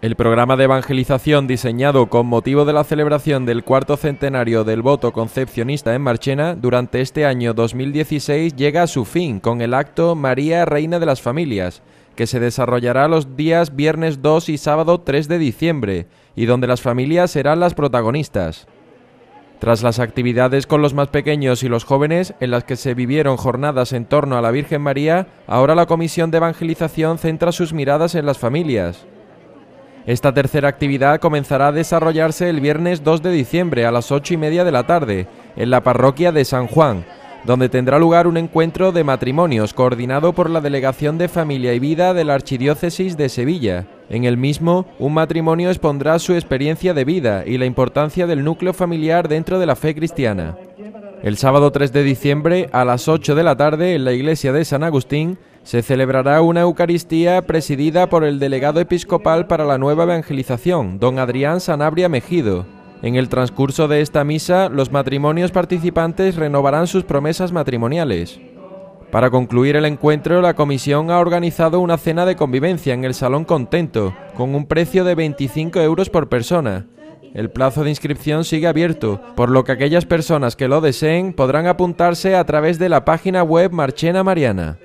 El programa de evangelización diseñado con motivo de la celebración del cuarto centenario del voto concepcionista en Marchena durante este año 2016 llega a su fin con el acto María Reina de las Familias, que se desarrollará los días viernes 2 y sábado 3 de diciembre, y donde las familias serán las protagonistas. Tras las actividades con los más pequeños y los jóvenes, en las que se vivieron jornadas en torno a la Virgen María, ahora la Comisión de Evangelización centra sus miradas en las familias. Esta tercera actividad comenzará a desarrollarse el viernes 2 de diciembre a las 8 y media de la tarde, en la parroquia de San Juan, donde tendrá lugar un encuentro de matrimonios coordinado por la Delegación de Familia y Vida de la Archidiócesis de Sevilla. En el mismo, un matrimonio expondrá su experiencia de vida y la importancia del núcleo familiar dentro de la fe cristiana. El sábado 3 de diciembre, a las 8 de la tarde, en la iglesia de San Agustín, se celebrará una Eucaristía presidida por el delegado episcopal para la nueva evangelización, don Adrián Sanabria Mejido. En el transcurso de esta misa, los matrimonios participantes renovarán sus promesas matrimoniales. Para concluir el encuentro, la comisión ha organizado una cena de convivencia en el Salón Contento, con un precio de 25 euros por persona. El plazo de inscripción sigue abierto, por lo que aquellas personas que lo deseen podrán apuntarse a través de la página web Marchena Mariana.